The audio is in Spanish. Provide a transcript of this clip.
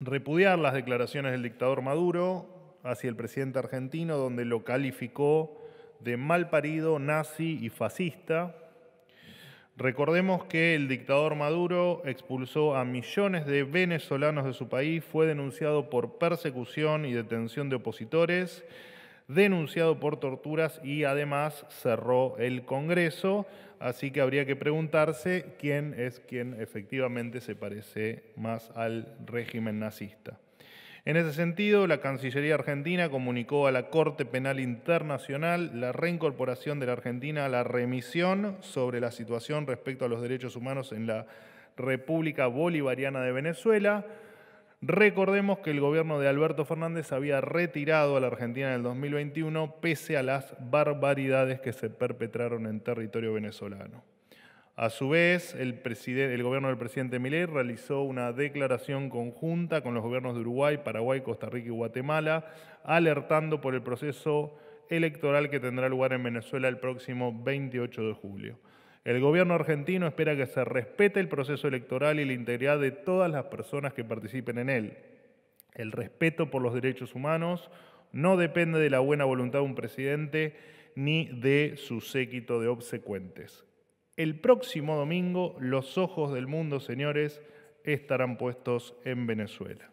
repudiar las declaraciones del dictador Maduro hacia el presidente argentino, donde lo calificó de mal parido, nazi y fascista. Recordemos que el dictador Maduro expulsó a millones de venezolanos de su país, fue denunciado por persecución y detención de opositores denunciado por torturas y además cerró el Congreso. Así que habría que preguntarse quién es quien efectivamente se parece más al régimen nazista. En ese sentido, la Cancillería argentina comunicó a la Corte Penal Internacional la reincorporación de la Argentina a la remisión sobre la situación respecto a los derechos humanos en la República Bolivariana de Venezuela. Recordemos que el gobierno de Alberto Fernández había retirado a la Argentina en el 2021 pese a las barbaridades que se perpetraron en territorio venezolano. A su vez, el, gobierno del presidente Milei realizó una declaración conjunta con los gobiernos de Uruguay, Paraguay, Costa Rica y Guatemala, alertando por el proceso electoral que tendrá lugar en Venezuela el próximo 28 de julio. El gobierno argentino espera que se respete el proceso electoral y la integridad de todas las personas que participen en él. El respeto por los derechos humanos no depende de la buena voluntad de un presidente ni de su séquito de obsecuentes. El próximo domingo los ojos del mundo, señores, estarán puestos en Venezuela.